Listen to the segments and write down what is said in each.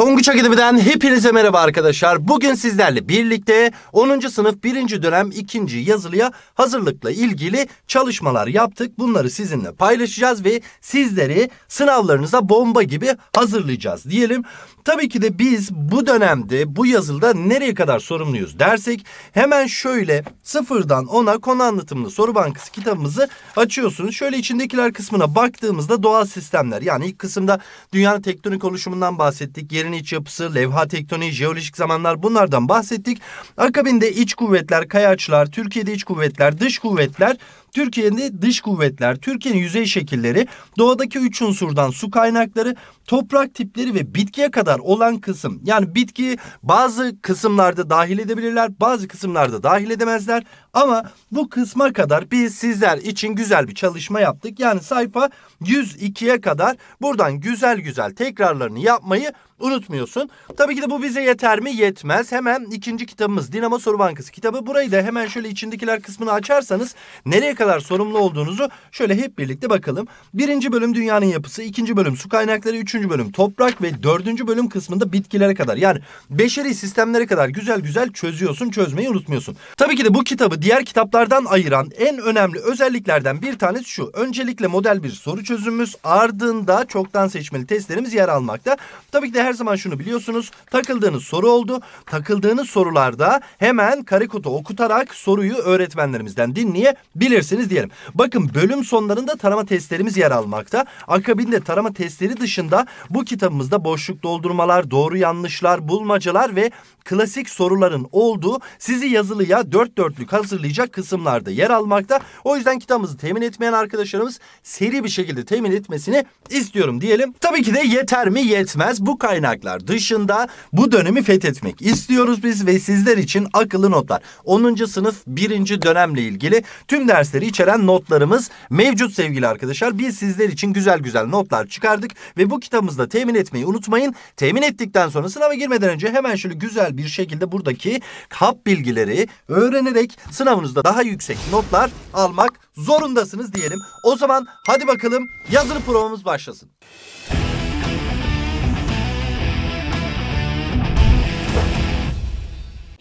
Tonguç Akademi'den hepinize merhaba arkadaşlar. Bugün sizlerle birlikte 10. sınıf 1. dönem 2. yazılıya hazırlıkla ilgili çalışmalar yaptık. Bunları sizinle paylaşacağız ve sizleri sınavlarınıza bomba gibi hazırlayacağız diyelim. Tabii ki de biz bu dönemde bu yazılda nereye kadar sorumluyuz dersek hemen şöyle sıfırdan ona konu anlatımlı soru bankası kitabımızı açıyorsunuz. Şöyle içindekiler kısmına baktığımızda doğal sistemler yani ilk kısımda dünyanın tektonik oluşumundan bahsettik. Yerin gezegenlerin iç yapısı, levha tektoniği, jeolojik zamanlar bunlardan bahsettik. Akabinde iç kuvvetler, kayaçlar, Türkiye'de iç kuvvetler, dış kuvvetler Türkiye'nin dış kuvvetler, Türkiye'nin yüzey şekilleri, doğadaki üç unsurdan su kaynakları, toprak tipleri ve bitkiye kadar olan kısım. Yani bitki bazı kısımlarda dahil edebilirler, bazı kısımlarda dahil edemezler. Ama bu kısma kadar biz sizler için güzel bir çalışma yaptık. Yani sayfa 102'ye kadar buradan güzel güzel tekrarlarını yapmayı unutmuyorsun. Tabii ki de bu bize yeter mi? Yetmez. Hemen ikinci kitabımız Dinamo Soru Bankası kitabı. Burayı da hemen şöyle içindekiler kısmını açarsanız nereye kadar sorumlu olduğunuzu şöyle hep birlikte bakalım. Birinci bölüm dünyanın yapısı, ikinci bölüm su kaynakları, üçüncü bölüm toprak ve dördüncü bölüm kısmında bitkilere kadar yani beşeri sistemlere kadar güzel güzel çözüyorsun, çözmeyi unutmuyorsun. Tabii ki de bu kitabı diğer kitaplardan ayıran en önemli özelliklerden bir tanesi şu. Öncelikle model bir soru çözümümüz ardında çoktan seçmeli testlerimiz yer almakta. Tabii ki de her zaman şunu biliyorsunuz. Takıldığınız soru oldu. Takıldığınız sorularda hemen karikotu okutarak soruyu öğretmenlerimizden dinleyebilirsiniz isterseniz diyelim. Bakın bölüm sonlarında tarama testlerimiz yer almakta. Akabinde tarama testleri dışında bu kitabımızda boşluk doldurmalar, doğru yanlışlar, bulmacalar ve klasik soruların olduğu sizi yazılıya dört dörtlük hazırlayacak kısımlarda yer almakta. O yüzden kitabımızı temin etmeyen arkadaşlarımız seri bir şekilde temin etmesini istiyorum diyelim. Tabii ki de yeter mi yetmez bu kaynaklar dışında bu dönemi fethetmek istiyoruz biz ve sizler için akıllı notlar. 10. sınıf 1. dönemle ilgili tüm dersleri sohbetleri içeren notlarımız mevcut sevgili arkadaşlar. Biz sizler için güzel güzel notlar çıkardık ve bu kitabımızda temin etmeyi unutmayın. Temin ettikten sonra sınava girmeden önce hemen şöyle güzel bir şekilde buradaki kap bilgileri öğrenerek sınavınızda daha yüksek notlar almak zorundasınız diyelim. O zaman hadi bakalım yazılı provamız başlasın.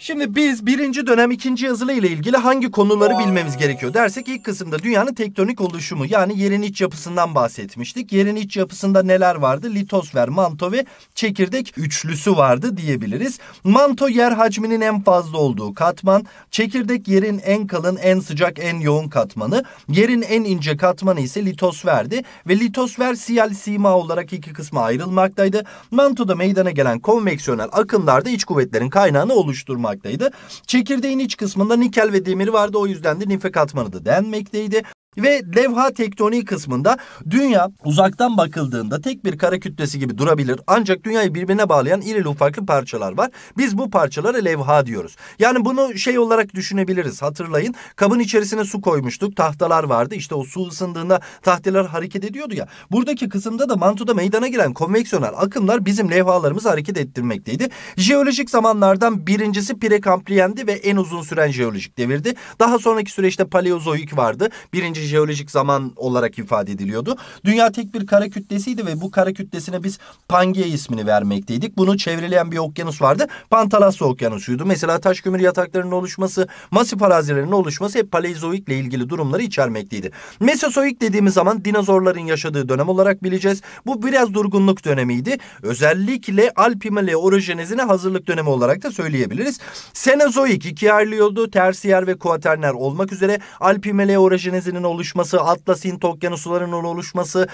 Şimdi biz birinci dönem ikinci yazılı ile ilgili hangi konuları bilmemiz gerekiyor dersek ilk kısımda dünyanın tektonik oluşumu yani yerin iç yapısından bahsetmiştik. Yerin iç yapısında neler vardı? Litosfer, manto ve çekirdek üçlüsü vardı diyebiliriz. Manto yer hacminin en fazla olduğu katman, çekirdek yerin en kalın, en sıcak, en yoğun katmanı, yerin en ince katmanı ise litosferdi ve litosfer siyal sima olarak iki kısma ayrılmaktaydı. Mantoda meydana gelen konveksiyonel akımlarda iç kuvvetlerin kaynağını oluşturmaktadır bulunmaktaydı. Çekirdeğin iç kısmında nikel ve demir vardı o yüzden de nifek katmanı da denmekteydi ve levha tektoniği kısmında dünya uzaktan bakıldığında tek bir kara kütlesi gibi durabilir. Ancak dünyayı birbirine bağlayan irili ufaklı parçalar var. Biz bu parçalara levha diyoruz. Yani bunu şey olarak düşünebiliriz. Hatırlayın kabın içerisine su koymuştuk. Tahtalar vardı. İşte o su ısındığında tahtalar hareket ediyordu ya. Buradaki kısımda da mantuda meydana giren konveksiyonel akımlar bizim levhalarımızı hareket ettirmekteydi. Jeolojik zamanlardan birincisi prekampliyendi ve en uzun süren jeolojik devirdi. Daha sonraki süreçte paleozoik vardı. Birinci jeolojik zaman olarak ifade ediliyordu. Dünya tek bir kara kütlesiydi ve bu kara kütlesine biz Pangea ismini vermekteydik. Bunu çevreleyen bir okyanus vardı. Pantalassa okyanusuydu. Mesela taş kömür yataklarının oluşması, masif arazilerinin oluşması hep paleozoikle ilgili durumları içermekteydi. Mesozoik dediğimiz zaman dinozorların yaşadığı dönem olarak bileceğiz. Bu biraz durgunluk dönemiydi. Özellikle Alpimale Himale orojenezine hazırlık dönemi olarak da söyleyebiliriz. Senozoik iki ayrılıyordu. Tersiyer ve kuaterner olmak üzere Alpimale Himale orojenezinin oluşması, Atlas'in, Tokya'nın sularının oluşması,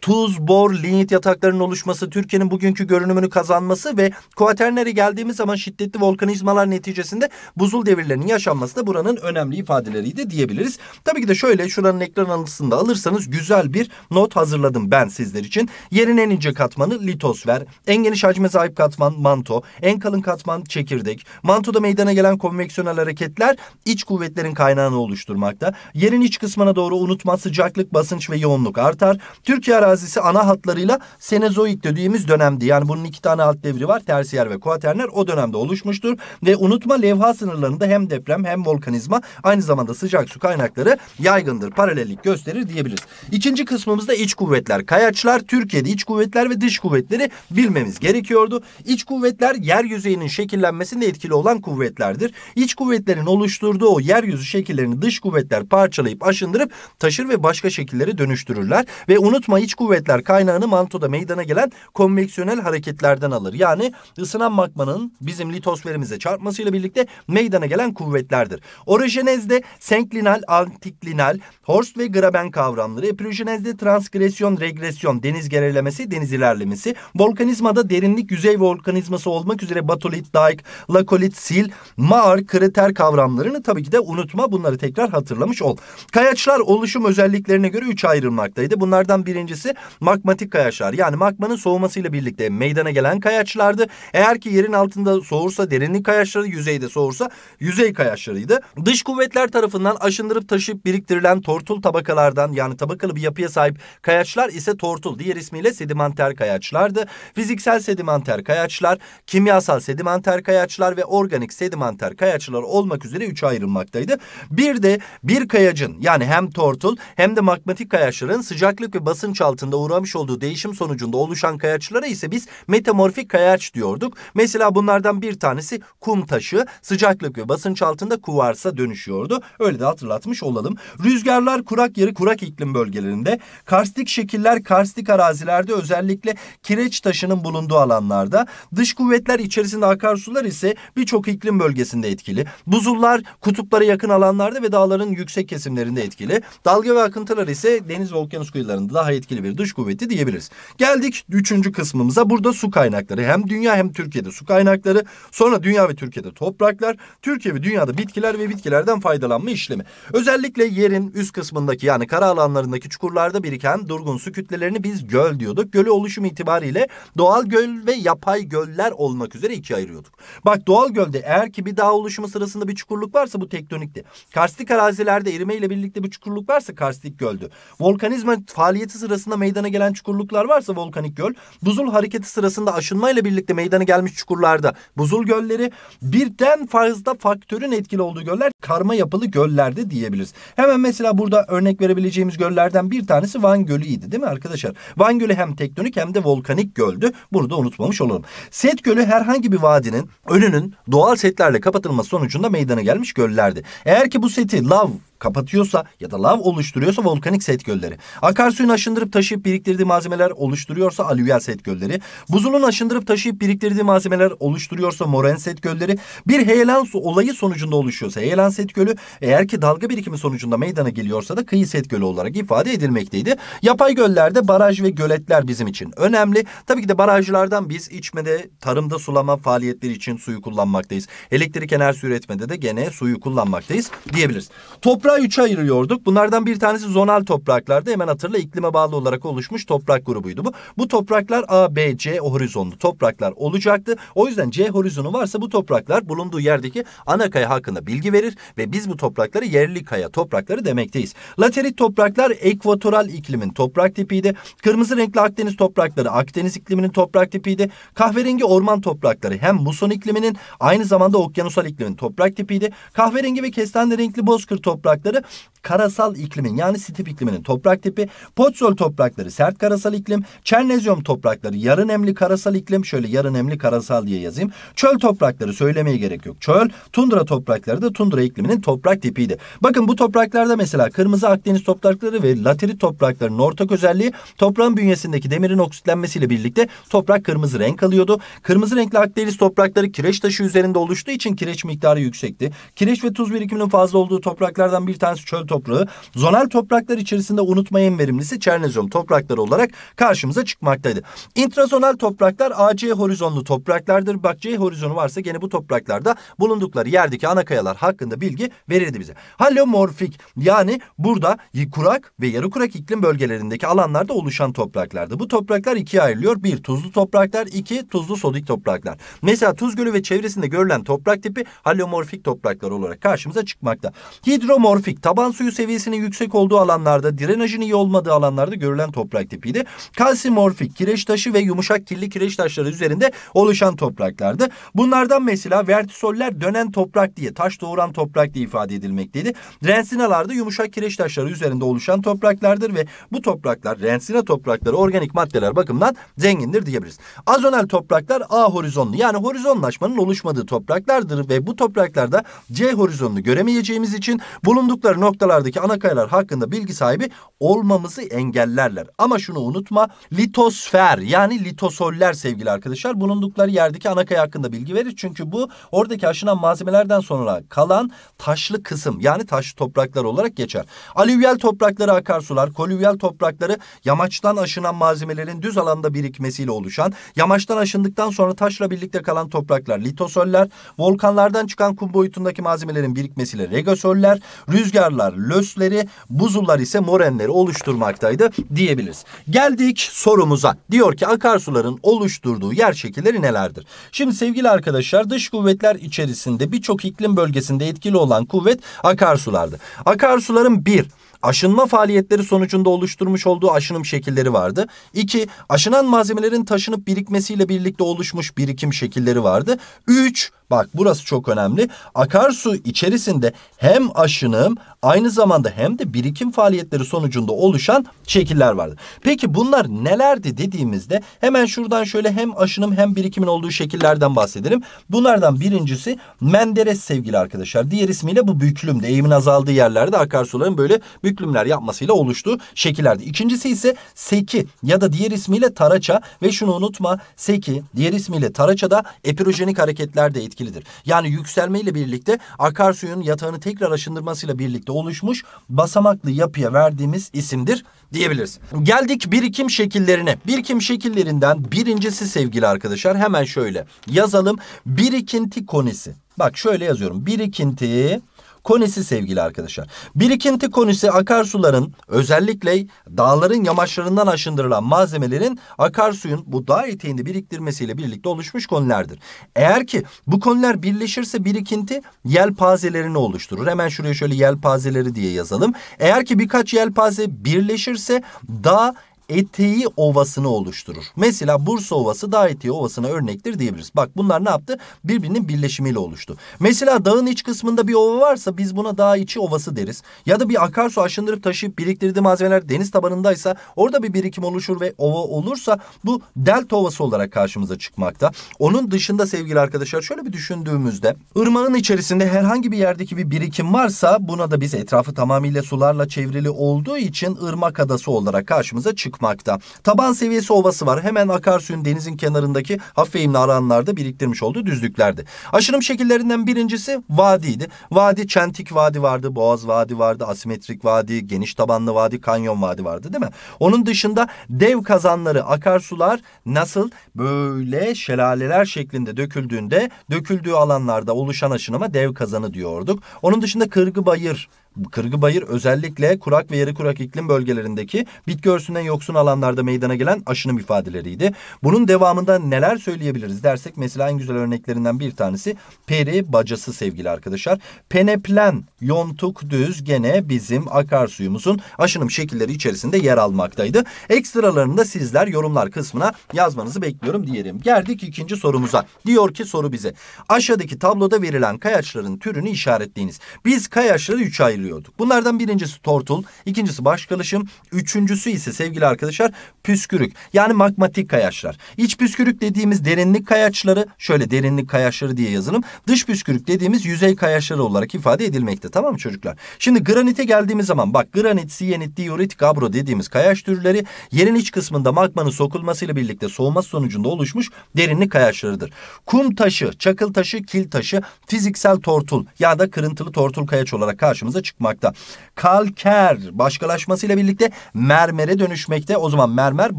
tuz, bor, lignit yataklarının oluşması, Türkiye'nin bugünkü görünümünü kazanması ve kuaternere geldiğimiz zaman şiddetli volkanizmalar neticesinde buzul devirlerinin yaşanması da buranın önemli ifadeleriydi diyebiliriz. Tabii ki de şöyle şuranın ekran alısında alırsanız güzel bir not hazırladım ben sizler için. Yerin en ince katmanı litosfer, en geniş hacme sahip katman manto, en kalın katman çekirdek. Mantoda meydana gelen konveksiyonel hareketler iç kuvvetlerin kaynağını oluşturmakta. Yerin iç kısmına akşamına doğru unutma sıcaklık, basınç ve yoğunluk artar. Türkiye arazisi ana hatlarıyla Senezoik dediğimiz dönemdi. Yani bunun iki tane alt devri var. Tersiyer ve kuaterner o dönemde oluşmuştur. Ve unutma levha sınırlarında hem deprem hem volkanizma aynı zamanda sıcak su kaynakları yaygındır. Paralellik gösterir diyebiliriz. İkinci kısmımızda iç kuvvetler. Kayaçlar Türkiye'de iç kuvvetler ve dış kuvvetleri bilmemiz gerekiyordu. İç kuvvetler yer yüzeyinin şekillenmesinde etkili olan kuvvetlerdir. İç kuvvetlerin oluşturduğu o yeryüzü şekillerini dış kuvvetler parçalayıp aşındır hızlandırıp taşır ve başka şekillere dönüştürürler. Ve unutma iç kuvvetler kaynağını mantoda meydana gelen konveksiyonel hareketlerden alır. Yani ısınan magmanın bizim litosferimize çarpmasıyla birlikte meydana gelen kuvvetlerdir. Orojenezde senklinal, antiklinal, Horst ve Graben kavramları, epirojenezde transgresyon, regresyon, deniz gerilemesi, deniz ilerlemesi, volkanizmada derinlik, yüzey volkanizması olmak üzere batolit, dike, lakolit, sil, maar, kriter kavramlarını tabii ki de unutma bunları tekrar hatırlamış ol. Kayaçlar Kayaçlar oluşum özelliklerine göre üç ayrılmaktaydı. Bunlardan birincisi magmatik kayaçlar. Yani magmanın soğumasıyla birlikte meydana gelen kayaçlardı. Eğer ki yerin altında soğursa derinlik kayaçları, yüzeyde soğursa yüzey kayaçlarıydı. Dış kuvvetler tarafından aşındırıp taşıp biriktirilen tortul tabakalardan yani tabakalı bir yapıya sahip kayaçlar ise tortul. Diğer ismiyle sedimenter kayaçlardı. Fiziksel sedimenter kayaçlar, kimyasal sedimenter kayaçlar ve organik sedimenter kayaçlar olmak üzere üç ayrılmaktaydı. Bir de bir kayacın yani hem hem tortul hem de magmatik kayaçların sıcaklık ve basınç altında uğramış olduğu değişim sonucunda oluşan kayaçlara ise biz metamorfik kayaç diyorduk. Mesela bunlardan bir tanesi kum taşı sıcaklık ve basınç altında kuvarsa dönüşüyordu. Öyle de hatırlatmış olalım. Rüzgarlar kurak yeri kurak iklim bölgelerinde, karstik şekiller karstik arazilerde özellikle kireç taşının bulunduğu alanlarda, dış kuvvetler içerisinde akarsular ise birçok iklim bölgesinde etkili. Buzullar kutuplara yakın alanlarda ve dağların yüksek kesimlerinde etkili etkili. Dalga ve akıntılar ise deniz ve okyanus kıyılarında daha etkili bir dış kuvveti diyebiliriz. Geldik üçüncü kısmımıza. Burada su kaynakları. Hem dünya hem Türkiye'de su kaynakları. Sonra dünya ve Türkiye'de topraklar. Türkiye ve dünyada bitkiler ve bitkilerden faydalanma işlemi. Özellikle yerin üst kısmındaki yani kara alanlarındaki çukurlarda biriken durgun su kütlelerini biz göl diyorduk. Gölü oluşum itibariyle doğal göl ve yapay göller olmak üzere ikiye ayırıyorduk. Bak doğal gölde eğer ki bir dağ oluşumu sırasında bir çukurluk varsa bu tektonikti. Karstik arazilerde erime ile birlikte bu Çukurluk varsa karstik göldü. Volkanizma faaliyeti sırasında meydana gelen çukurluklar varsa volkanik göl, buzul hareketi sırasında aşınmayla birlikte meydana gelmiş çukurlarda buzul gölleri, birden fazla faktörün etkili olduğu göller karma yapılı göllerde diyebiliriz. Hemen mesela burada örnek verebileceğimiz göllerden bir tanesi Van Gölü'ydi değil mi arkadaşlar? Van Gölü hem tektonik hem de volkanik göldü. Bunu da unutmamış olalım. Set Gölü herhangi bir vadinin önünün doğal setlerle kapatılması sonucunda meydana gelmiş göllerdi. Eğer ki bu seti lav kapatıyorsa ya da lav oluşturuyorsa volkanik set gölleri. Akarsuyun aşındırıp taşıyıp biriktirdiği malzemeler oluşturuyorsa alüvyal set gölleri. Buzulun aşındırıp taşıyıp biriktirdiği malzemeler oluşturuyorsa moren set gölleri. Bir heyelan su olayı sonucunda oluşuyorsa heyelan set gölü eğer ki dalga birikimi sonucunda meydana geliyorsa da kıyı set gölü olarak ifade edilmekteydi. Yapay göllerde baraj ve göletler bizim için önemli. Tabii ki de barajlardan biz içmede, tarımda sulama faaliyetleri için suyu kullanmaktayız. Elektrik enerjisi üretmede de gene suyu kullanmaktayız diyebiliriz. Toprak Toprağı üçe ayırıyorduk. Bunlardan bir tanesi zonal topraklardı. Hemen hatırla iklime bağlı olarak oluşmuş toprak grubuydu bu. Bu topraklar A, B, C o horizonlu topraklar olacaktı. O yüzden C horizonu varsa bu topraklar bulunduğu yerdeki ana kaya hakkında bilgi verir ve biz bu toprakları yerli kaya toprakları demekteyiz. Laterit topraklar ekvatoral iklimin toprak tipiydi. Kırmızı renkli Akdeniz toprakları Akdeniz ikliminin toprak tipiydi. Kahverengi orman toprakları hem muson ikliminin aynı zamanda okyanusal iklimin toprak tipiydi. Kahverengi ve kestane renkli bozkır toprak kaynakları karasal iklimin yani sitip ikliminin toprak tipi. Potsol toprakları sert karasal iklim. Çernezyum toprakları yarı nemli karasal iklim. Şöyle yarı nemli karasal diye yazayım. Çöl toprakları söylemeye gerek yok. Çöl, tundra toprakları da tundra ikliminin toprak tipiydi. Bakın bu topraklarda mesela kırmızı Akdeniz toprakları ve laterit topraklarının ortak özelliği toprağın bünyesindeki demirin oksitlenmesiyle birlikte toprak kırmızı renk alıyordu. Kırmızı renkli Akdeniz toprakları kireç taşı üzerinde oluştuğu için kireç miktarı yüksekti. Kireç ve tuz birikiminin fazla olduğu topraklardan bir tanesi çöl toprağı zonal topraklar içerisinde unutma verimlisi çernezyon toprakları olarak karşımıza çıkmaktaydı. İntrazonal topraklar AC horizonlu topraklardır. Bak C horizonu varsa gene bu topraklarda bulundukları yerdeki ana kayalar hakkında bilgi verirdi bize. Halomorfik yani burada kurak ve yarı kurak iklim bölgelerindeki alanlarda oluşan topraklardı. Bu topraklar ikiye ayrılıyor. Bir tuzlu topraklar, iki tuzlu sodik topraklar. Mesela Tuz Gölü ve çevresinde görülen toprak tipi halomorfik topraklar olarak karşımıza çıkmakta. Hidromorfik taban su suyu seviyesinin yüksek olduğu alanlarda, drenajın iyi olmadığı alanlarda görülen toprak tipiydi. Kalsimorfik kireç taşı ve yumuşak kirli kireç taşları üzerinde oluşan topraklardı. Bunlardan mesela vertisoller dönen toprak diye, taş doğuran toprak diye ifade edilmekteydi. Rensinalarda yumuşak kireç taşları üzerinde oluşan topraklardır ve bu topraklar, rensina toprakları organik maddeler bakımından zengindir diyebiliriz. Azonel topraklar A horizonlu yani horizonlaşmanın oluşmadığı topraklardır ve bu topraklarda C horizonunu göremeyeceğimiz için bulundukları noktalar Oralardaki ana kayalar hakkında bilgi sahibi olmamızı engellerler. Ama şunu unutma litosfer yani litosoller sevgili arkadaşlar bulundukları yerdeki ana kaya hakkında bilgi verir. Çünkü bu oradaki aşınan malzemelerden sonra kalan taşlı kısım yani taşlı topraklar olarak geçer. Alüvyal toprakları akarsular, kolüvyal toprakları yamaçtan aşınan malzemelerin düz alanda birikmesiyle oluşan, yamaçtan aşındıktan sonra taşla birlikte kalan topraklar litosoller, volkanlardan çıkan kum boyutundaki malzemelerin birikmesiyle regosoller, rüzgarlar, lösleri, buzullar ise morenleri oluşturmaktaydı diyebiliriz. Geldik sorumuza. Diyor ki akarsuların oluşturduğu yer şekilleri nelerdir? Şimdi sevgili arkadaşlar dış kuvvetler içerisinde birçok iklim bölgesinde etkili olan kuvvet akarsulardı. Akarsuların bir aşınma faaliyetleri sonucunda oluşturmuş olduğu aşınım şekilleri vardı. 2. Aşınan malzemelerin taşınıp birikmesiyle birlikte oluşmuş birikim şekilleri vardı. 3. Bak burası çok önemli. Akarsu içerisinde hem aşınım aynı zamanda hem de birikim faaliyetleri sonucunda oluşan şekiller vardı. Peki bunlar nelerdi dediğimizde hemen şuradan şöyle hem aşınım hem birikimin olduğu şekillerden bahsedelim. Bunlardan birincisi Menderes sevgili arkadaşlar. Diğer ismiyle bu büklüm eğimin azaldığı yerlerde akarsuların böyle büklümler yapmasıyla oluştuğu şekillerdi. İkincisi ise seki ya da diğer ismiyle taraça ve şunu unutma seki diğer ismiyle taraçada epirojenik hareketler de etkili etkilidir. Yani yükselmeyle birlikte akarsuyun yatağını tekrar aşındırmasıyla birlikte oluşmuş basamaklı yapıya verdiğimiz isimdir diyebiliriz. Geldik birikim şekillerine. Birikim şekillerinden birincisi sevgili arkadaşlar hemen şöyle yazalım. Birikinti konisi. Bak şöyle yazıyorum. Birikinti konisi sevgili arkadaşlar. Birikinti konisi akarsuların özellikle dağların yamaçlarından aşındırılan malzemelerin akarsuyun bu dağ eteğinde biriktirmesiyle birlikte oluşmuş konilerdir. Eğer ki bu konular birleşirse birikinti yelpazelerini oluşturur. Hemen şuraya şöyle yelpazeleri diye yazalım. Eğer ki birkaç yelpaze birleşirse dağ Eteği Ovası'nı oluşturur. Mesela Bursa Ovası Dağ Eteği Ovası'na örnektir diyebiliriz. Bak bunlar ne yaptı? Birbirinin birleşimiyle oluştu. Mesela dağın iç kısmında bir ova varsa biz buna dağ içi ovası deriz. Ya da bir akarsu aşındırıp taşıyıp biriktirdiği malzemeler deniz tabanındaysa orada bir birikim oluşur ve ova olursa bu delta ovası olarak karşımıza çıkmakta. Onun dışında sevgili arkadaşlar şöyle bir düşündüğümüzde ırmağın içerisinde herhangi bir yerdeki bir birikim varsa buna da biz etrafı tamamıyla sularla çevrili olduğu için ırmak adası olarak karşımıza çıkmakta akmakta. Taban seviyesi ovası var. Hemen akarsuyun denizin kenarındaki hafif eğimli alanlarda biriktirmiş olduğu düzlüklerdi. Aşınım şekillerinden birincisi vadiydi. Vadi çentik vadi vardı, boğaz vadi vardı, asimetrik vadi, geniş tabanlı vadi, kanyon vadi vardı değil mi? Onun dışında dev kazanları akarsular nasıl böyle şelaleler şeklinde döküldüğünde döküldüğü alanlarda oluşan aşınıma dev kazanı diyorduk. Onun dışında kırgı bayır Kırgıbayır özellikle kurak ve yarı kurak iklim bölgelerindeki bitki örsünden yoksun alanlarda meydana gelen aşınım ifadeleriydi. Bunun devamında neler söyleyebiliriz dersek mesela en güzel örneklerinden bir tanesi peri bacası sevgili arkadaşlar. Peneplen yontuk düz gene bizim akarsuyumuzun aşınım şekilleri içerisinde yer almaktaydı. Ekstralarını da sizler yorumlar kısmına yazmanızı bekliyorum diyelim. Geldik ikinci sorumuza. Diyor ki soru bize aşağıdaki tabloda verilen kayaçların türünü işaretleyiniz. Biz kayaçları 3 ayrı belirliyorduk. Bunlardan birincisi tortul, ikincisi başkalışım, üçüncüsü ise sevgili arkadaşlar püskürük. Yani magmatik kayaçlar. İç püskürük dediğimiz derinlik kayaçları şöyle derinlik kayaçları diye yazalım. Dış püskürük dediğimiz yüzey kayaçları olarak ifade edilmekte tamam mı çocuklar? Şimdi granite geldiğimiz zaman bak granit, siyenit, diorit gabro dediğimiz kayaç türleri yerin iç kısmında magmanın sokulmasıyla birlikte soğuması sonucunda oluşmuş derinlik kayaçlarıdır. Kum taşı, çakıl taşı, kil taşı, fiziksel tortul ya da kırıntılı tortul kayaç olarak karşımıza çıkıyor çıkmakta. Kalker başkalaşmasıyla birlikte mermere dönüşmekte. O zaman mermer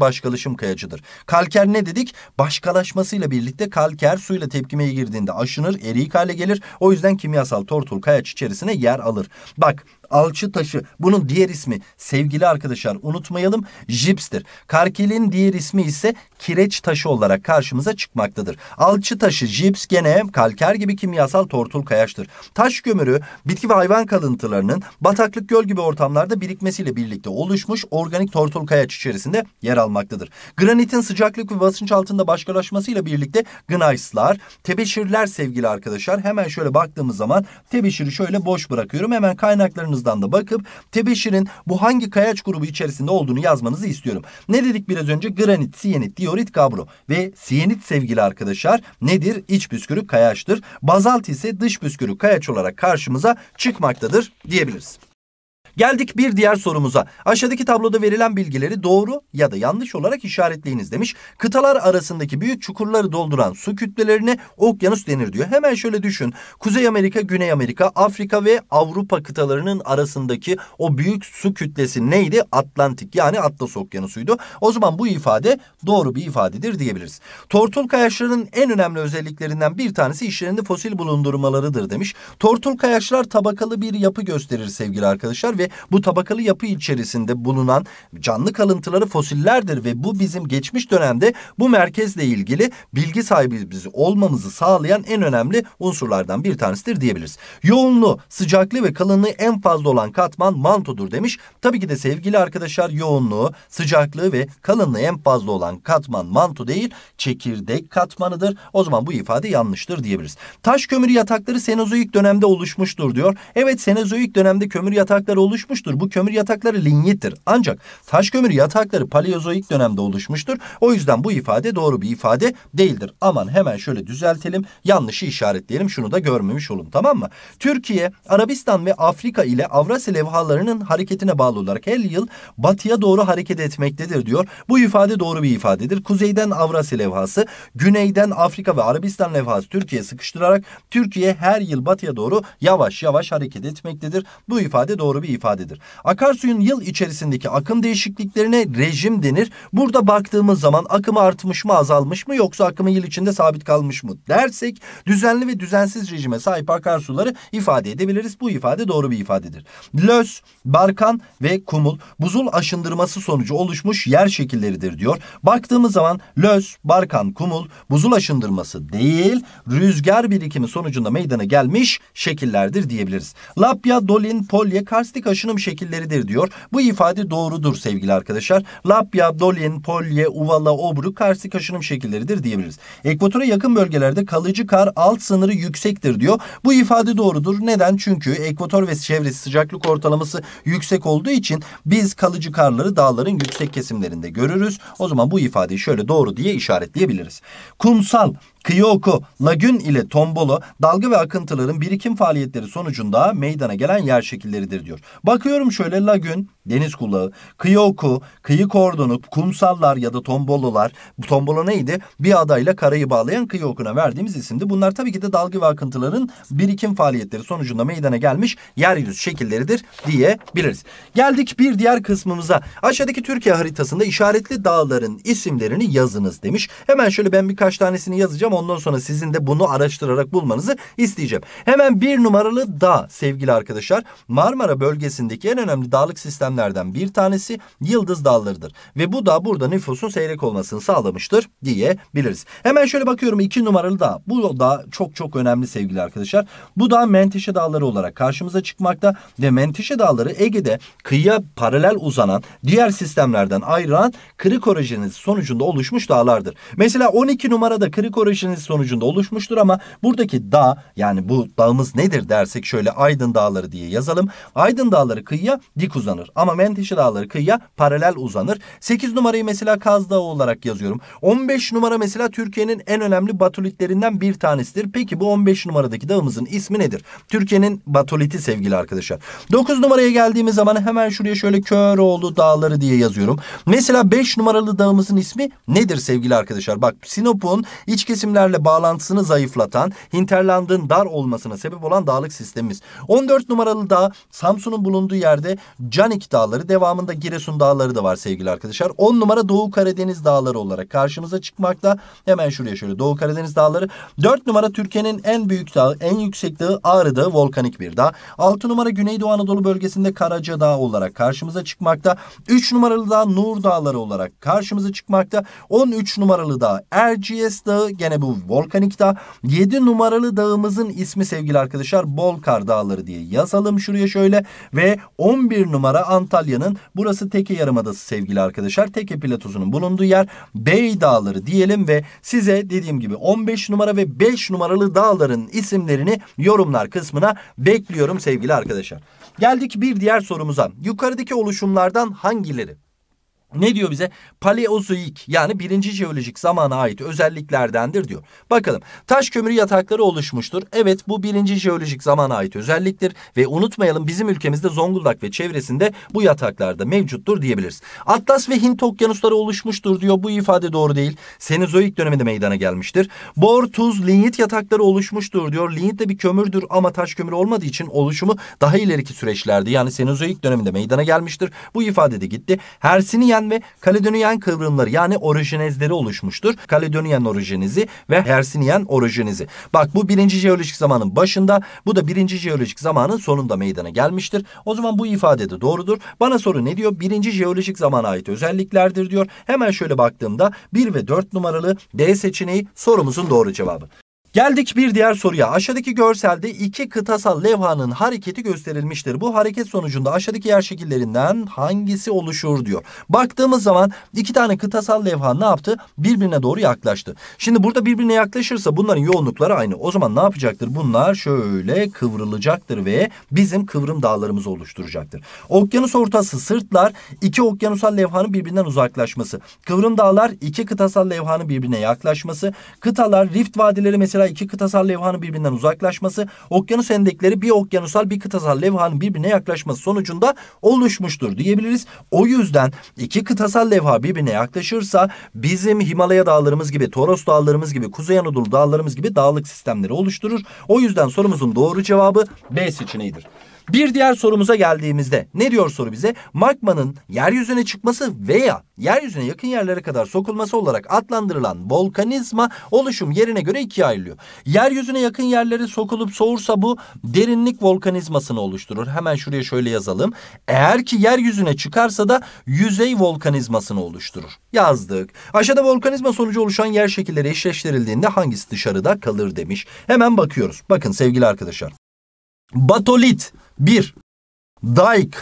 başkalaşım kayacıdır. Kalker ne dedik? Başkalaşmasıyla birlikte kalker suyla tepkimeye girdiğinde aşınır, eriyik hale gelir. O yüzden kimyasal tortul kayaç içerisine yer alır. Bak alçı taşı. Bunun diğer ismi sevgili arkadaşlar unutmayalım jipstir. Karkilin diğer ismi ise kireç taşı olarak karşımıza çıkmaktadır. Alçı taşı jips gene kalker gibi kimyasal tortul kayaçtır. Taş kömürü bitki ve hayvan kalıntılarının bataklık göl gibi ortamlarda birikmesiyle birlikte oluşmuş organik tortul kayaç içerisinde yer almaktadır. Granitin sıcaklık ve basınç altında başkalaşmasıyla birlikte gnayslar, tebeşirler sevgili arkadaşlar. Hemen şöyle baktığımız zaman tebeşiri şöyle boş bırakıyorum. Hemen kaynaklarınız sayfamızdan da bakıp tebeşirin bu hangi kayaç grubu içerisinde olduğunu yazmanızı istiyorum. Ne dedik biraz önce? Granit, siyenit, diorit, kabro ve siyenit sevgili arkadaşlar nedir? İç püskürük kayaçtır. Bazalt ise dış püskürük kayaç olarak karşımıza çıkmaktadır diyebiliriz. Geldik bir diğer sorumuza. Aşağıdaki tabloda verilen bilgileri doğru ya da yanlış olarak işaretleyiniz demiş. Kıtalar arasındaki büyük çukurları dolduran su kütlelerine okyanus denir diyor. Hemen şöyle düşün. Kuzey Amerika, Güney Amerika, Afrika ve Avrupa kıtalarının arasındaki o büyük su kütlesi neydi? Atlantik yani Atlas Okyanusu'ydu. O zaman bu ifade doğru bir ifadedir diyebiliriz. Tortul kayaçlarının en önemli özelliklerinden bir tanesi işlerinde fosil bulundurmalarıdır demiş. Tortul kayaçlar tabakalı bir yapı gösterir sevgili arkadaşlar ve bu tabakalı yapı içerisinde bulunan canlı kalıntıları fosillerdir ve bu bizim geçmiş dönemde bu merkezle ilgili bilgi sahibi bizi olmamızı sağlayan en önemli unsurlardan bir tanesidir diyebiliriz. Yoğunluğu, sıcaklığı ve kalınlığı en fazla olan katman mantodur demiş. Tabii ki de sevgili arkadaşlar yoğunluğu, sıcaklığı ve kalınlığı en fazla olan katman manto değil çekirdek katmanıdır. O zaman bu ifade yanlıştır diyebiliriz. Taş kömür yatakları senozoik dönemde oluşmuştur diyor. Evet senozoik dönemde kömür yatakları oluşmuştur oluşmuştur. Bu kömür yatakları linyittir. Ancak taş kömür yatakları paleozoik dönemde oluşmuştur. O yüzden bu ifade doğru bir ifade değildir. Aman hemen şöyle düzeltelim. Yanlışı işaretleyelim. Şunu da görmemiş olun tamam mı? Türkiye, Arabistan ve Afrika ile Avrasya levhalarının hareketine bağlı olarak her yıl batıya doğru hareket etmektedir diyor. Bu ifade doğru bir ifadedir. Kuzeyden Avrasya levhası, güneyden Afrika ve Arabistan levhası Türkiye sıkıştırarak Türkiye her yıl batıya doğru yavaş yavaş hareket etmektedir. Bu ifade doğru bir ifade ifadedir. Akarsuyun yıl içerisindeki akım değişikliklerine rejim denir. Burada baktığımız zaman akımı artmış mı azalmış mı yoksa akımı yıl içinde sabit kalmış mı dersek düzenli ve düzensiz rejime sahip akarsuları ifade edebiliriz. Bu ifade doğru bir ifadedir. Löz, Barkan ve Kumul buzul aşındırması sonucu oluşmuş yer şekilleridir diyor. Baktığımız zaman Löz, Barkan, Kumul buzul aşındırması değil rüzgar birikimi sonucunda meydana gelmiş şekillerdir diyebiliriz. Lapya, Dolin, polye, Karstik kaşınım şekilleridir diyor. Bu ifade doğrudur sevgili arkadaşlar. Lapya, Dolyen, Polye, Uvala, Obruk karşı kaşınım şekilleridir diyebiliriz. Ekvatora yakın bölgelerde kalıcı kar alt sınırı yüksektir diyor. Bu ifade doğrudur. Neden? Çünkü ekvator ve çevresi sıcaklık ortalaması yüksek olduğu için biz kalıcı karları dağların yüksek kesimlerinde görürüz. O zaman bu ifadeyi şöyle doğru diye işaretleyebiliriz. Kumsal Kıyoku, lagün ile tombolo dalga ve akıntıların birikim faaliyetleri sonucunda meydana gelen yer şekilleridir diyor. Bakıyorum şöyle lagün, deniz kulağı, kıyoku, kıyı kordonu, kumsallar ya da tombololar. Bu tombolo neydi? Bir adayla karayı bağlayan kıyoku'na verdiğimiz isimdi. Bunlar tabii ki de dalga ve akıntıların birikim faaliyetleri sonucunda meydana gelmiş yeryüzü şekilleridir diyebiliriz. Geldik bir diğer kısmımıza. Aşağıdaki Türkiye haritasında işaretli dağların isimlerini yazınız demiş. Hemen şöyle ben birkaç tanesini yazacağım vereceğim. Ondan sonra sizin de bunu araştırarak bulmanızı isteyeceğim. Hemen bir numaralı dağ sevgili arkadaşlar. Marmara bölgesindeki en önemli dağlık sistemlerden bir tanesi Yıldız Dağları'dır. Ve bu da burada nüfusun seyrek olmasını sağlamıştır diyebiliriz. Hemen şöyle bakıyorum iki numaralı dağ. Bu dağ çok çok önemli sevgili arkadaşlar. Bu dağ Menteşe Dağları olarak karşımıza çıkmakta ve Menteşe Dağları Ege'de kıyıya paralel uzanan diğer sistemlerden ayrılan kırık orijiniz sonucunda oluşmuş dağlardır. Mesela 12 numarada kırık orijiniz birleşmesi sonucunda oluşmuştur ama buradaki dağ yani bu dağımız nedir dersek şöyle Aydın Dağları diye yazalım. Aydın Dağları kıyıya dik uzanır ama Menteşe Dağları kıyıya paralel uzanır. 8 numarayı mesela Kaz Dağı olarak yazıyorum. 15 numara mesela Türkiye'nin en önemli batolitlerinden bir tanesidir. Peki bu 15 numaradaki dağımızın ismi nedir? Türkiye'nin batoliti sevgili arkadaşlar. 9 numaraya geldiğimiz zaman hemen şuraya şöyle Köroğlu Dağları diye yazıyorum. Mesela 5 numaralı dağımızın ismi nedir sevgili arkadaşlar? Bak Sinop'un iç kesim kesimlerle bağlantısını zayıflatan hinterlandın dar olmasına sebep olan dağlık sistemimiz. 14 numaralı dağ Samsun'un bulunduğu yerde Canik Dağları devamında Giresun Dağları da var sevgili arkadaşlar. 10 numara Doğu Karadeniz Dağları olarak karşımıza çıkmakta. Hemen şuraya şöyle Doğu Karadeniz Dağları. 4 numara Türkiye'nin en büyük dağı, en yüksek dağı Ağrı Dağı volkanik bir dağ. 6 numara Güneydoğu Anadolu bölgesinde Karaca Dağı olarak karşımıza çıkmakta. 3 numaralı dağ Nur Dağları olarak karşımıza çıkmakta. 13 numaralı dağ Erciyes Dağı gene bu volkanik dağ. 7 numaralı dağımızın ismi sevgili arkadaşlar Bolkar Dağları diye yazalım şuraya şöyle. Ve 11 numara Antalya'nın burası Teke Yarımadası sevgili arkadaşlar. Teke Platosu'nun bulunduğu yer Bey Dağları diyelim ve size dediğim gibi 15 numara ve 5 numaralı dağların isimlerini yorumlar kısmına bekliyorum sevgili arkadaşlar. Geldik bir diğer sorumuza. Yukarıdaki oluşumlardan hangileri ne diyor bize? Paleozoik yani birinci jeolojik zamana ait özelliklerdendir diyor. Bakalım taş kömürü yatakları oluşmuştur. Evet bu birinci jeolojik zamana ait özelliktir. Ve unutmayalım bizim ülkemizde Zonguldak ve çevresinde bu yataklarda mevcuttur diyebiliriz. Atlas ve Hint okyanusları oluşmuştur diyor. Bu ifade doğru değil. Senozoik döneminde meydana gelmiştir. Bor, tuz, linyit yatakları oluşmuştur diyor. Linyit de bir kömürdür ama taş kömürü olmadığı için oluşumu daha ileriki süreçlerde yani Senozoik döneminde meydana gelmiştir. Bu ifade de gitti. Hersini yani Kaledoniyen ve Kaledoniyen kıvrımları yani orijinezleri oluşmuştur. Kaledoniyen orijinizi ve Hersiniyen orijinizi. Bak bu birinci jeolojik zamanın başında bu da birinci jeolojik zamanın sonunda meydana gelmiştir. O zaman bu ifade de doğrudur. Bana soru ne diyor? Birinci jeolojik zamana ait özelliklerdir diyor. Hemen şöyle baktığımda 1 ve 4 numaralı D seçeneği sorumuzun doğru cevabı. Geldik bir diğer soruya. Aşağıdaki görselde iki kıtasal levhanın hareketi gösterilmiştir. Bu hareket sonucunda aşağıdaki yer şekillerinden hangisi oluşur diyor. Baktığımız zaman iki tane kıtasal levha ne yaptı? Birbirine doğru yaklaştı. Şimdi burada birbirine yaklaşırsa bunların yoğunlukları aynı. O zaman ne yapacaktır? Bunlar şöyle kıvrılacaktır ve bizim kıvrım dağlarımızı oluşturacaktır. Okyanus ortası sırtlar iki okyanusal levhanın birbirinden uzaklaşması. Kıvrım dağlar iki kıtasal levhanın birbirine yaklaşması. Kıtalar rift vadileri mesela Mesela iki kıtasal levhanın birbirinden uzaklaşması, okyanus endekleri bir okyanusal bir kıtasal levhanın birbirine yaklaşması sonucunda oluşmuştur diyebiliriz. O yüzden iki kıtasal levha birbirine yaklaşırsa bizim Himalaya dağlarımız gibi, Toros dağlarımız gibi, Kuzey Anadolu dağlarımız gibi dağlık sistemleri oluşturur. O yüzden sorumuzun doğru cevabı B seçeneğidir. Bir diğer sorumuza geldiğimizde ne diyor soru bize? Magmanın yeryüzüne çıkması veya yeryüzüne yakın yerlere kadar sokulması olarak adlandırılan volkanizma oluşum yerine göre ikiye ayrılıyor. Yeryüzüne yakın yerlere sokulup soğursa bu derinlik volkanizmasını oluşturur. Hemen şuraya şöyle yazalım. Eğer ki yeryüzüne çıkarsa da yüzey volkanizmasını oluşturur. Yazdık. Aşağıda volkanizma sonucu oluşan yer şekilleri eşleştirildiğinde hangisi dışarıda kalır demiş. Hemen bakıyoruz. Bakın sevgili arkadaşlar. Batolit 1. Dike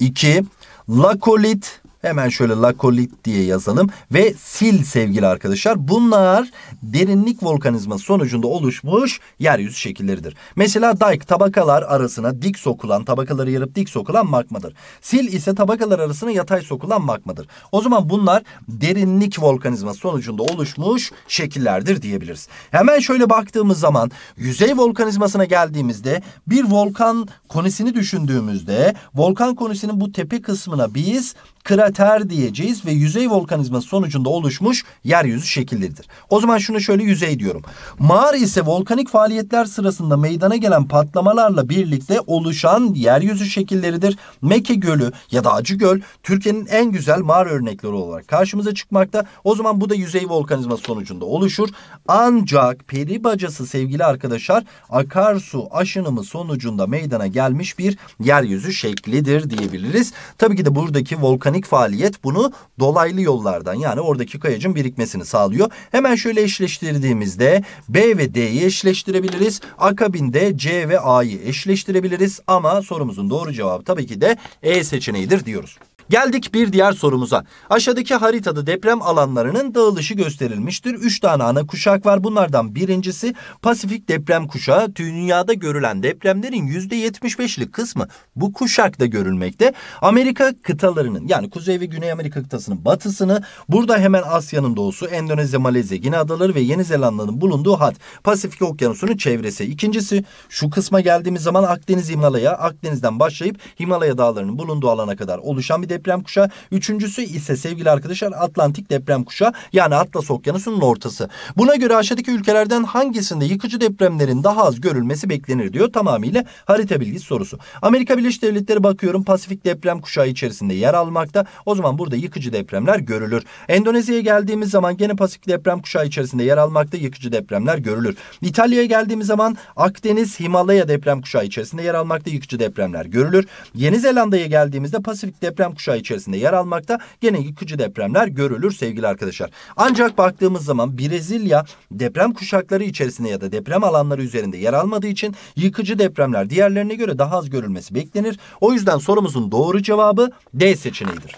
2. Lakolit Hemen şöyle lakolit diye yazalım ve sil sevgili arkadaşlar. Bunlar derinlik volkanizma sonucunda oluşmuş yeryüzü şekilleridir. Mesela dike tabakalar arasına dik sokulan tabakaları yarıp dik sokulan magmadır. Sil ise tabakalar arasına yatay sokulan magmadır. O zaman bunlar derinlik volkanizma sonucunda oluşmuş şekillerdir diyebiliriz. Hemen şöyle baktığımız zaman yüzey volkanizmasına geldiğimizde bir volkan konisini düşündüğümüzde volkan konisinin bu tepe kısmına biz krater krater diyeceğiz ve yüzey volkanizması sonucunda oluşmuş yeryüzü şekilleridir. O zaman şunu şöyle yüzey diyorum. Mağara ise volkanik faaliyetler sırasında meydana gelen patlamalarla birlikte oluşan yeryüzü şekilleridir. Meke Gölü ya da Acı Göl Türkiye'nin en güzel mağara örnekleri olarak karşımıza çıkmakta. O zaman bu da yüzey volkanizması sonucunda oluşur. Ancak peri bacası sevgili arkadaşlar akarsu aşınımı sonucunda meydana gelmiş bir yeryüzü şeklidir diyebiliriz. Tabii ki de buradaki volkanik faaliyetler faaliyet bunu dolaylı yollardan yani oradaki kayacın birikmesini sağlıyor. Hemen şöyle eşleştirdiğimizde B ve D'yi eşleştirebiliriz. Akabinde C ve A'yı eşleştirebiliriz ama sorumuzun doğru cevabı tabii ki de E seçeneğidir diyoruz. Geldik bir diğer sorumuza. Aşağıdaki haritada deprem alanlarının dağılışı gösterilmiştir. Üç tane ana kuşak var. Bunlardan birincisi Pasifik deprem kuşağı. Dünyada görülen depremlerin yüzde %75'lik kısmı bu kuşakta görülmekte. Amerika kıtalarının yani Kuzey ve Güney Amerika kıtasının batısını burada hemen Asya'nın doğusu Endonezya, Malezya, Gine Adaları ve Yeni Zelanda'nın bulunduğu hat. Pasifik Okyanusu'nun çevresi. İkincisi şu kısma geldiğimiz zaman Akdeniz Himalaya, Akdeniz'den başlayıp Himalaya dağlarının bulunduğu alana kadar oluşan bir deprem deprem kuşağı. Üçüncüsü ise sevgili arkadaşlar Atlantik deprem kuşağı yani Atlas Okyanusu'nun ortası. Buna göre aşağıdaki ülkelerden hangisinde yıkıcı depremlerin daha az görülmesi beklenir diyor. Tamamıyla harita bilgisi sorusu. Amerika Birleşik Devletleri bakıyorum Pasifik deprem kuşağı içerisinde yer almakta. O zaman burada yıkıcı depremler görülür. Endonezya'ya geldiğimiz zaman gene Pasifik deprem kuşağı içerisinde yer almakta yıkıcı depremler görülür. İtalya'ya geldiğimiz zaman Akdeniz Himalaya deprem kuşağı içerisinde yer almakta yıkıcı depremler görülür. Yeni Zelanda'ya geldiğimizde Pasifik deprem kuşağı kuşağı içerisinde yer almakta. Gene yıkıcı depremler görülür sevgili arkadaşlar. Ancak baktığımız zaman Brezilya deprem kuşakları içerisinde ya da deprem alanları üzerinde yer almadığı için yıkıcı depremler diğerlerine göre daha az görülmesi beklenir. O yüzden sorumuzun doğru cevabı D seçeneğidir.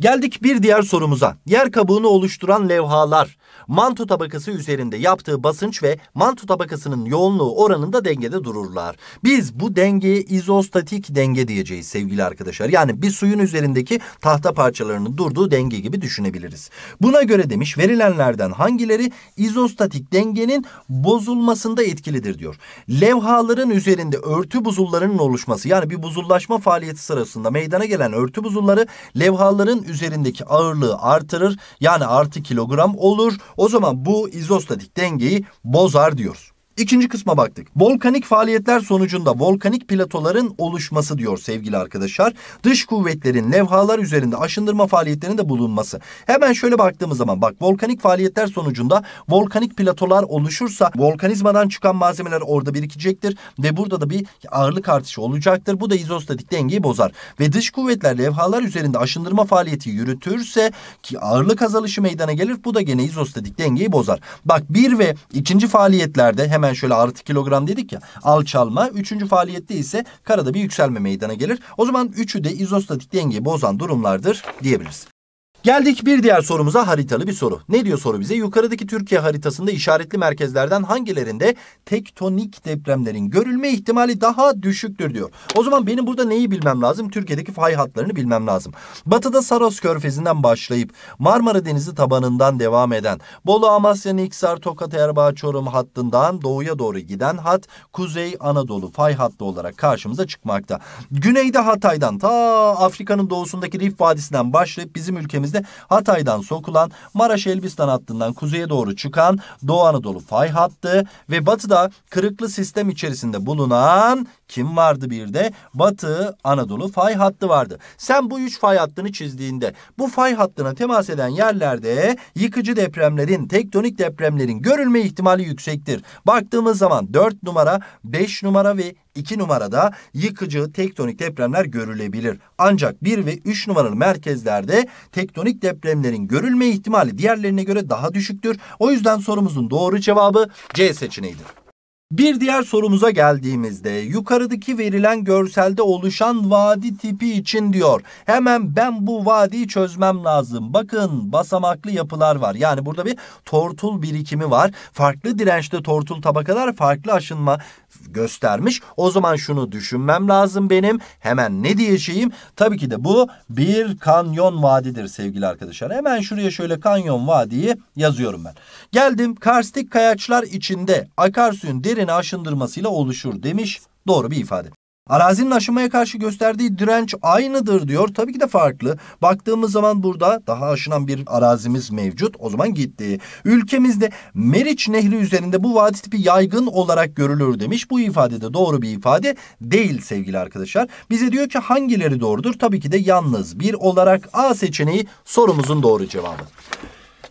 Geldik bir diğer sorumuza. Yer kabuğunu oluşturan levhalar manto tabakası üzerinde yaptığı basınç ve mantu tabakasının yoğunluğu oranında dengede dururlar. Biz bu dengeyi izostatik denge diyeceğiz sevgili arkadaşlar. Yani bir suyun üzerindeki tahta parçalarının durduğu denge gibi düşünebiliriz. Buna göre demiş verilenlerden hangileri izostatik dengenin bozulmasında etkilidir diyor. Levhaların üzerinde örtü buzullarının oluşması yani bir buzullaşma faaliyeti sırasında meydana gelen örtü buzulları levhaların üzerindeki ağırlığı artırır. Yani artı kilogram olur. O zaman bu izostatik dengeyi bozar diyoruz. İkinci kısma baktık. Volkanik faaliyetler sonucunda volkanik platoların oluşması diyor sevgili arkadaşlar. Dış kuvvetlerin levhalar üzerinde aşındırma faaliyetlerinin de bulunması. Hemen şöyle baktığımız zaman bak volkanik faaliyetler sonucunda volkanik platolar oluşursa volkanizmadan çıkan malzemeler orada birikecektir ve burada da bir ağırlık artışı olacaktır. Bu da izostatik dengeyi bozar ve dış kuvvetler levhalar üzerinde aşındırma faaliyeti yürütürse ki ağırlık azalışı meydana gelir bu da gene izostatik dengeyi bozar. Bak bir ve ikinci faaliyetlerde hemen hemen şöyle artı kilogram dedik ya alçalma. Üçüncü faaliyette ise karada bir yükselme meydana gelir. O zaman üçü de izostatik dengeyi bozan durumlardır diyebiliriz. Geldik bir diğer sorumuza haritalı bir soru. Ne diyor soru bize? Yukarıdaki Türkiye haritasında işaretli merkezlerden hangilerinde tektonik depremlerin görülme ihtimali daha düşüktür diyor. O zaman benim burada neyi bilmem lazım? Türkiye'deki fay hatlarını bilmem lazım. Batıda Saros Körfezi'nden başlayıp Marmara Denizi tabanından devam eden Bolu, Amasya, Niksar, Tokat, Erbaa, Çorum hattından doğuya doğru giden hat Kuzey Anadolu fay hattı olarak karşımıza çıkmakta. Güneyde Hatay'dan ta Afrika'nın doğusundaki Rif Vadisi'nden başlayıp bizim ülkemizde dediğimizde Hatay'dan sokulan Maraş Elbistan hattından kuzeye doğru çıkan Doğu Anadolu fay hattı ve batıda kırıklı sistem içerisinde bulunan kim vardı bir de? Batı Anadolu fay hattı vardı. Sen bu üç fay hattını çizdiğinde bu fay hattına temas eden yerlerde yıkıcı depremlerin, tektonik depremlerin görülme ihtimali yüksektir. Baktığımız zaman 4 numara, 5 numara ve 2 numarada yıkıcı tektonik depremler görülebilir. Ancak 1 ve 3 numaralı merkezlerde tektonik depremlerin görülme ihtimali diğerlerine göre daha düşüktür. O yüzden sorumuzun doğru cevabı C seçeneğidir. Bir diğer sorumuza geldiğimizde yukarıdaki verilen görselde oluşan vadi tipi için diyor. Hemen ben bu vadiyi çözmem lazım. Bakın basamaklı yapılar var. Yani burada bir tortul birikimi var. Farklı dirençte tortul tabakalar farklı aşınma göstermiş. O zaman şunu düşünmem lazım benim. Hemen ne diyeceğim? Tabii ki de bu bir kanyon vadidir sevgili arkadaşlar. Hemen şuraya şöyle kanyon vadiyi yazıyorum ben. Geldim karstik kayaçlar içinde akarsuyun derini aşındırmasıyla oluşur demiş. Doğru bir ifade. Arazinin aşınmaya karşı gösterdiği direnç aynıdır diyor. Tabii ki de farklı. Baktığımız zaman burada daha aşınan bir arazimiz mevcut. O zaman gitti. Ülkemizde Meriç Nehri üzerinde bu vadi tipi yaygın olarak görülür demiş. Bu ifade de doğru bir ifade değil sevgili arkadaşlar. Bize diyor ki hangileri doğrudur? Tabii ki de yalnız bir olarak A seçeneği sorumuzun doğru cevabı.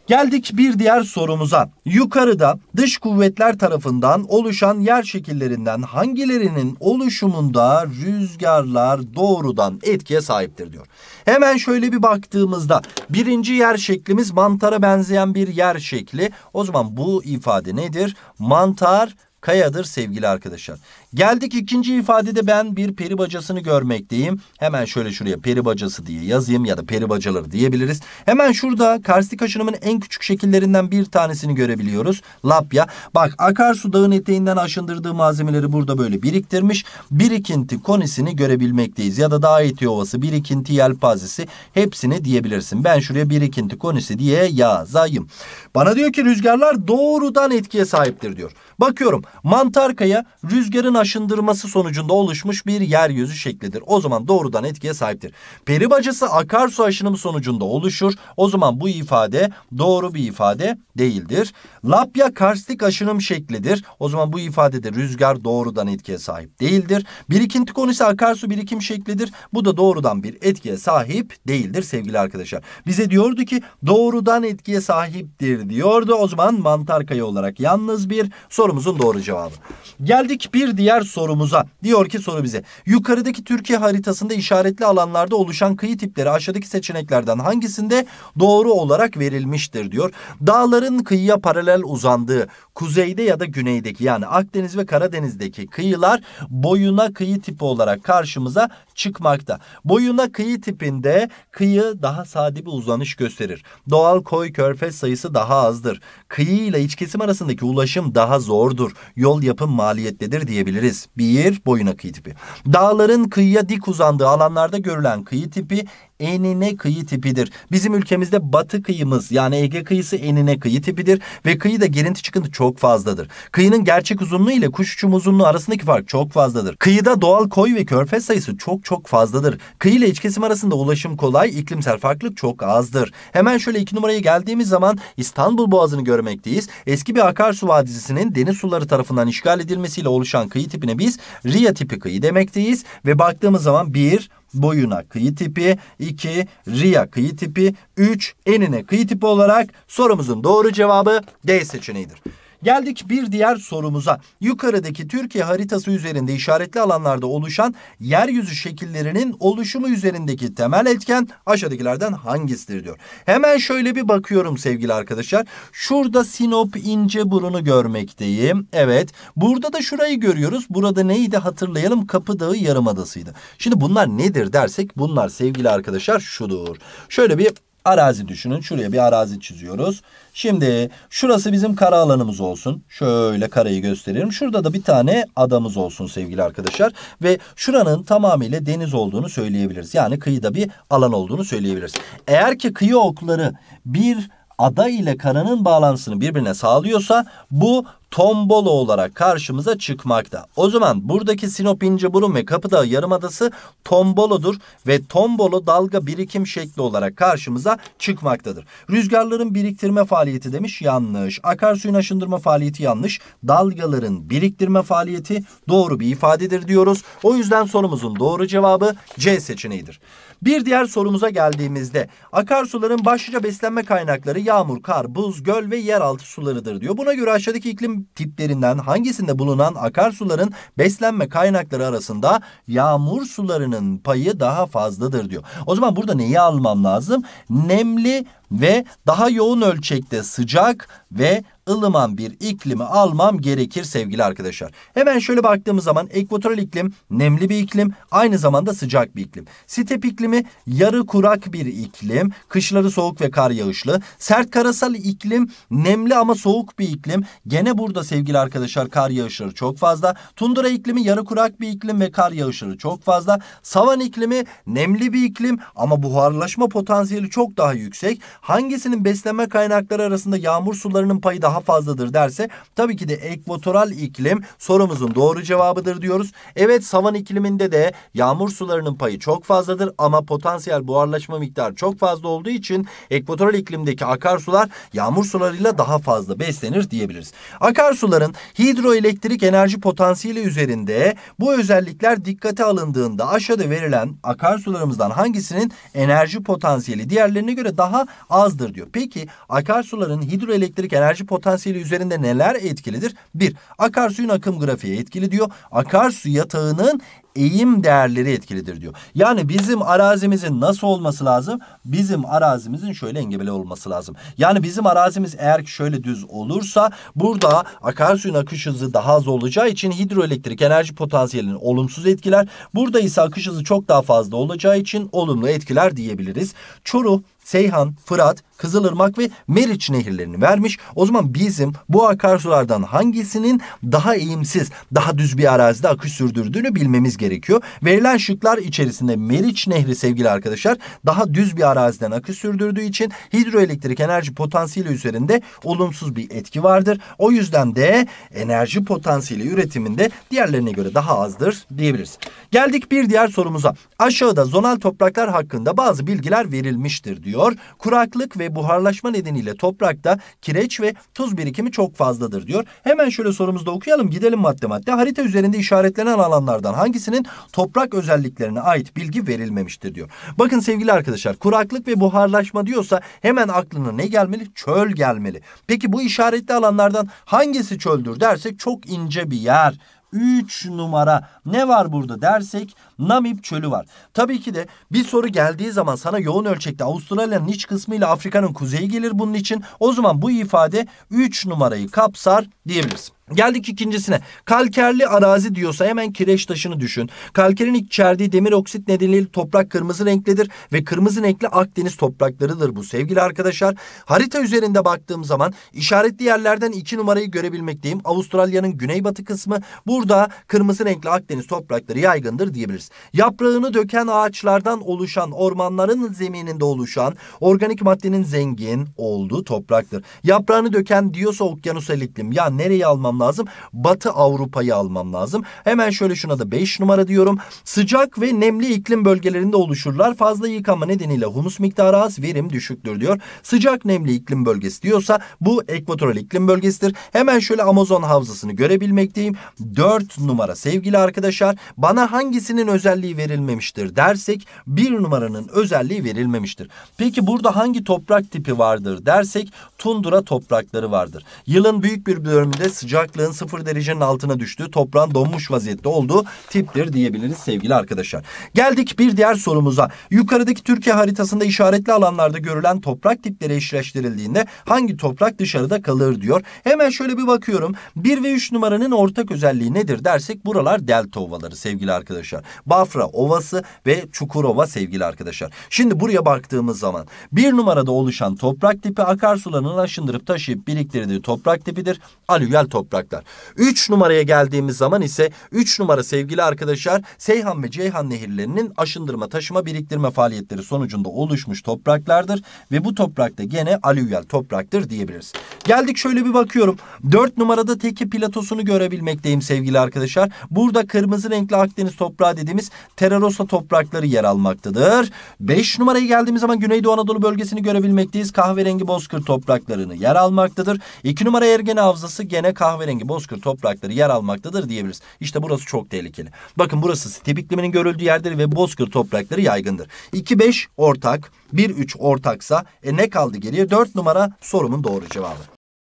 Geldik bir diğer sorumuza. Yukarıda dış kuvvetler tarafından oluşan yer şekillerinden hangilerinin oluşumunda rüzgarlar doğrudan etkiye sahiptir diyor. Hemen şöyle bir baktığımızda birinci yer şeklimiz mantara benzeyen bir yer şekli. O zaman bu ifade nedir? Mantar kayadır sevgili arkadaşlar. Geldik ikinci ifadede ben bir peri bacasını görmekteyim. Hemen şöyle şuraya peri bacası diye yazayım ya da peri bacaları diyebiliriz. Hemen şurada karstik aşınımın en küçük şekillerinden bir tanesini görebiliyoruz. Lapya. Bak akarsu dağın eteğinden aşındırdığı malzemeleri burada böyle biriktirmiş. Birikinti konisini görebilmekteyiz. Ya da dağ eti ovası, birikinti yelpazesi hepsini diyebilirsin. Ben şuraya birikinti konisi diye yazayım. Bana diyor ki rüzgarlar doğrudan etkiye sahiptir diyor. Bakıyorum mantarkaya rüzgarın aşındırması sonucunda oluşmuş bir yeryüzü şeklidir. O zaman doğrudan etkiye sahiptir. Peri bacası akarsu aşınımı sonucunda oluşur. O zaman bu ifade doğru bir ifade değildir. Lapya karstik aşınım şeklidir. O zaman bu ifadede rüzgar doğrudan etkiye sahip değildir. Birikinti konusu akarsu birikim şeklidir. Bu da doğrudan bir etkiye sahip değildir sevgili arkadaşlar. Bize diyordu ki doğrudan etkiye sahiptir diyordu. O zaman mantar kayı olarak yalnız bir sorumuzun doğru cevabı. Geldik bir diğer diğer sorumuza diyor ki soru bize. Yukarıdaki Türkiye haritasında işaretli alanlarda oluşan kıyı tipleri aşağıdaki seçeneklerden hangisinde doğru olarak verilmiştir diyor. Dağların kıyıya paralel uzandığı kuzeyde ya da güneydeki yani Akdeniz ve Karadeniz'deki kıyılar boyuna kıyı tipi olarak karşımıza çıkmakta. Boyuna kıyı tipinde kıyı daha sade bir uzanış gösterir. Doğal koy körfez sayısı daha azdır. Kıyı ile iç kesim arasındaki ulaşım daha zordur. Yol yapım maliyetlidir diyebiliriz diyebiliriz. Bir boyuna kıyı tipi. Dağların kıyıya dik uzandığı alanlarda görülen kıyı tipi enine kıyı tipidir. Bizim ülkemizde batı kıyımız yani Ege kıyısı enine kıyı tipidir ve kıyıda gerinti çıkıntı çok fazladır. Kıyının gerçek uzunluğu ile kuş uçum uzunluğu arasındaki fark çok fazladır. Kıyıda doğal koy ve körfez sayısı çok çok fazladır. Kıyı ile iç kesim arasında ulaşım kolay, iklimsel farklılık çok azdır. Hemen şöyle iki numaraya geldiğimiz zaman İstanbul Boğazı'nı görmekteyiz. Eski bir akarsu vadisinin deniz suları tarafından işgal edilmesiyle oluşan kıyı tipine biz ria tipi kıyı demekteyiz. Ve baktığımız zaman bir, boyuna kıyı tipi, 2 riya kıyı tipi, 3 enine kıyı tipi olarak sorumuzun doğru cevabı D seçeneğidir. Geldik bir diğer sorumuza. Yukarıdaki Türkiye haritası üzerinde işaretli alanlarda oluşan yeryüzü şekillerinin oluşumu üzerindeki temel etken aşağıdakilerden hangisidir diyor. Hemen şöyle bir bakıyorum sevgili arkadaşlar. Şurada Sinop ince burunu görmekteyim. Evet. Burada da şurayı görüyoruz. Burada neydi hatırlayalım. Kapı Dağı Yarımadası'ydı. Şimdi bunlar nedir dersek bunlar sevgili arkadaşlar şudur. Şöyle bir arazi düşünün. Şuraya bir arazi çiziyoruz. Şimdi şurası bizim kara alanımız olsun. Şöyle karayı gösteririm. Şurada da bir tane adamız olsun sevgili arkadaşlar. Ve şuranın tamamıyla deniz olduğunu söyleyebiliriz. Yani kıyıda bir alan olduğunu söyleyebiliriz. Eğer ki kıyı okları bir ada ile karanın bağlantısını birbirine sağlıyorsa bu Tombolo olarak karşımıza çıkmakta. O zaman buradaki Sinop İnceburun ve Kapıdağ Yarımadası tombolodur ve tombolo dalga birikim şekli olarak karşımıza çıkmaktadır. Rüzgarların biriktirme faaliyeti demiş yanlış. Akarsuyun aşındırma faaliyeti yanlış. Dalgaların biriktirme faaliyeti doğru bir ifadedir diyoruz. O yüzden sorumuzun doğru cevabı C seçeneğidir. Bir diğer sorumuza geldiğimizde akarsuların başlıca beslenme kaynakları yağmur, kar, buz, göl ve yeraltı sularıdır diyor. Buna göre aşağıdaki iklim tiplerinden hangisinde bulunan akarsuların beslenme kaynakları arasında yağmur sularının payı daha fazladır diyor. O zaman burada neyi almam lazım? Nemli ve daha yoğun ölçekte sıcak ve ılıman bir iklimi almam gerekir sevgili arkadaşlar. Hemen şöyle baktığımız zaman ekvatoral iklim nemli bir iklim aynı zamanda sıcak bir iklim. Step iklimi yarı kurak bir iklim. Kışları soğuk ve kar yağışlı. Sert karasal iklim nemli ama soğuk bir iklim. Gene burada sevgili arkadaşlar kar yağışları çok fazla. Tundra iklimi yarı kurak bir iklim ve kar yağışları çok fazla. Savan iklimi nemli bir iklim ama buharlaşma potansiyeli çok daha yüksek hangisinin besleme kaynakları arasında yağmur sularının payı daha fazladır derse tabii ki de ekvatoral iklim sorumuzun doğru cevabıdır diyoruz. Evet savan ikliminde de yağmur sularının payı çok fazladır ama potansiyel buharlaşma miktarı çok fazla olduğu için ekvatoral iklimdeki akarsular yağmur sularıyla daha fazla beslenir diyebiliriz. Akarsuların hidroelektrik enerji potansiyeli üzerinde bu özellikler dikkate alındığında aşağıda verilen akarsularımızdan hangisinin enerji potansiyeli diğerlerine göre daha azdır diyor. Peki akarsuların hidroelektrik enerji potansiyeli üzerinde neler etkilidir? Bir, Akarsuyun akım grafiği etkili diyor. Akarsu yatağının eğim değerleri etkilidir diyor. Yani bizim arazimizin nasıl olması lazım? Bizim arazimizin şöyle engebeli olması lazım. Yani bizim arazimiz eğer ki şöyle düz olursa burada akarsuyun akış hızı daha az olacağı için hidroelektrik enerji potansiyelini olumsuz etkiler. Burada ise akış hızı çok daha fazla olacağı için olumlu etkiler diyebiliriz. Çoruh Seyhan, Fırat Kızılırmak ve Meriç nehirlerini vermiş. O zaman bizim bu akarsulardan hangisinin daha eğimsiz, daha düz bir arazide akış sürdürdüğünü bilmemiz gerekiyor. Verilen şıklar içerisinde Meriç nehri sevgili arkadaşlar daha düz bir araziden akış sürdürdüğü için hidroelektrik enerji potansiyeli üzerinde olumsuz bir etki vardır. O yüzden de enerji potansiyeli üretiminde diğerlerine göre daha azdır diyebiliriz. Geldik bir diğer sorumuza. Aşağıda zonal topraklar hakkında bazı bilgiler verilmiştir diyor. Kuraklık ve ve buharlaşma nedeniyle toprakta kireç ve tuz birikimi çok fazladır diyor. Hemen şöyle sorumuzda okuyalım gidelim madde madde. Harita üzerinde işaretlenen alanlardan hangisinin toprak özelliklerine ait bilgi verilmemiştir diyor. Bakın sevgili arkadaşlar kuraklık ve buharlaşma diyorsa hemen aklına ne gelmeli? Çöl gelmeli. Peki bu işaretli alanlardan hangisi çöldür dersek çok ince bir yer. 3 numara ne var burada dersek Namib çölü var. Tabii ki de bir soru geldiği zaman sana yoğun ölçekte Avustralya'nın iç kısmı ile Afrika'nın kuzeyi gelir bunun için. O zaman bu ifade 3 numarayı kapsar diyebiliriz. Geldik ikincisine. Kalkerli arazi diyorsa hemen kireç taşını düşün. Kalkerin içerdiği demir oksit nedeniyle toprak kırmızı renklidir ve kırmızı renkli Akdeniz topraklarıdır bu sevgili arkadaşlar. Harita üzerinde baktığım zaman işaretli yerlerden iki numarayı görebilmekteyim. Avustralya'nın güneybatı kısmı burada kırmızı renkli Akdeniz toprakları yaygındır diyebiliriz diyebiliriz. Yaprağını döken ağaçlardan oluşan ormanların zemininde oluşan organik maddenin zengin olduğu topraktır. Yaprağını döken diyorsa okyanusel iklim. Ya nereyi almam lazım? Batı Avrupa'yı almam lazım. Hemen şöyle şuna da 5 numara diyorum. Sıcak ve nemli iklim bölgelerinde oluşurlar. Fazla yıkama nedeniyle humus miktarı az, verim düşüktür diyor. Sıcak nemli iklim bölgesi diyorsa bu ekvatoral iklim bölgesidir. Hemen şöyle Amazon havzasını görebilmekteyim. 4 numara sevgili arkadaşlar. Bana hangisinin özelliği verilmemiştir dersek bir numaranın özelliği verilmemiştir. Peki burada hangi toprak tipi vardır dersek tundura toprakları vardır. Yılın büyük bir bölümünde sıcaklığın sıfır derecenin altına düştüğü toprağın donmuş vaziyette olduğu tiptir diyebiliriz sevgili arkadaşlar. Geldik bir diğer sorumuza. Yukarıdaki Türkiye haritasında işaretli alanlarda görülen toprak tipleri eşleştirildiğinde hangi toprak dışarıda kalır diyor. Hemen şöyle bir bakıyorum. 1 ve 3 numaranın ortak özelliği nedir dersek buralar delta ovaları sevgili arkadaşlar. Bafra Ovası ve Çukurova sevgili arkadaşlar. Şimdi buraya baktığımız zaman bir numarada oluşan toprak tipi akarsularının aşındırıp taşıyıp biriktirdiği toprak tipidir. Alüvyal topraklar. Üç numaraya geldiğimiz zaman ise üç numara sevgili arkadaşlar Seyhan ve Ceyhan nehirlerinin aşındırma taşıma biriktirme faaliyetleri sonucunda oluşmuş topraklardır. Ve bu toprakta gene alüvyal topraktır diyebiliriz. Geldik şöyle bir bakıyorum. Dört numarada teki platosunu görebilmekteyim sevgili arkadaşlar. Burada kırmızı renkli Akdeniz toprağı dediğim dediğimiz Terrarossa toprakları yer almaktadır. 5 numaraya geldiğimiz zaman Güneydoğu Anadolu bölgesini görebilmekteyiz. Kahverengi bozkır topraklarını yer almaktadır. 2 numara Ergene Havzası gene kahverengi bozkır toprakları yer almaktadır diyebiliriz. İşte burası çok tehlikeli. Bakın burası step ikliminin görüldüğü yerdir ve bozkır toprakları yaygındır. 2-5 ortak, 1-3 ortaksa e ne kaldı geriye? 4 numara sorumun doğru cevabı.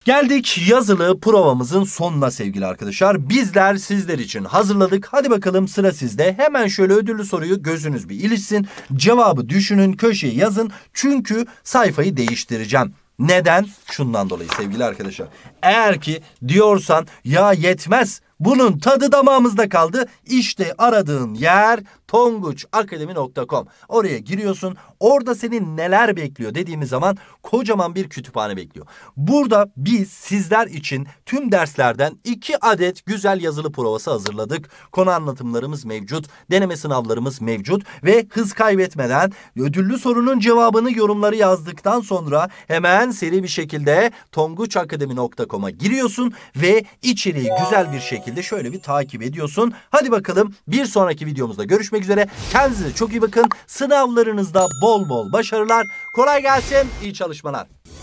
Geldik yazılı provamızın sonuna sevgili arkadaşlar. Bizler sizler için hazırladık. Hadi bakalım sıra sizde. Hemen şöyle ödüllü soruyu gözünüz bir ilişsin. Cevabı düşünün, köşeye yazın. Çünkü sayfayı değiştireceğim. Neden? Şundan dolayı sevgili arkadaşlar. Eğer ki diyorsan ya yetmez bunun tadı damağımızda kaldı. İşte aradığın yer tonguçakademi.com. Oraya giriyorsun. Orada senin neler bekliyor dediğimiz zaman kocaman bir kütüphane bekliyor. Burada biz sizler için tüm derslerden iki adet güzel yazılı provası hazırladık. Konu anlatımlarımız mevcut. Deneme sınavlarımız mevcut. Ve hız kaybetmeden ödüllü sorunun cevabını yorumları yazdıktan sonra hemen seri bir şekilde tonguçakademi.com'a giriyorsun ve içeriği güzel bir şekilde şekilde şöyle bir takip ediyorsun. Hadi bakalım bir sonraki videomuzda görüşmek üzere. Kendinize çok iyi bakın. Sınavlarınızda bol bol başarılar. Kolay gelsin. İyi çalışmalar.